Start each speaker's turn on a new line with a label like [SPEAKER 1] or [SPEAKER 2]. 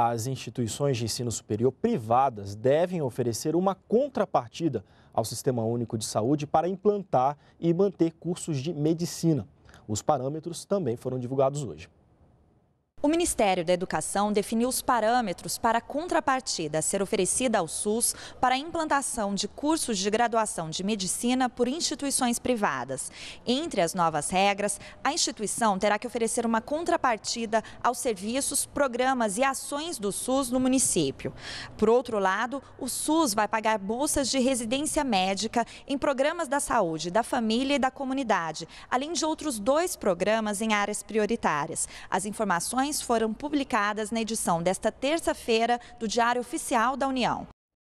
[SPEAKER 1] As instituições de ensino superior privadas devem oferecer uma contrapartida ao Sistema Único de Saúde para implantar e manter cursos de medicina. Os parâmetros também foram divulgados hoje.
[SPEAKER 2] O Ministério da Educação definiu os parâmetros para a contrapartida a ser oferecida ao SUS para a implantação de cursos de graduação de medicina por instituições privadas. Entre as novas regras, a instituição terá que oferecer uma contrapartida aos serviços, programas e ações do SUS no município. Por outro lado, o SUS vai pagar bolsas de residência médica em programas da saúde, da família e da comunidade, além de outros dois programas em áreas prioritárias. As informações informações foram publicadas na edição desta terça-feira do Diário Oficial da União.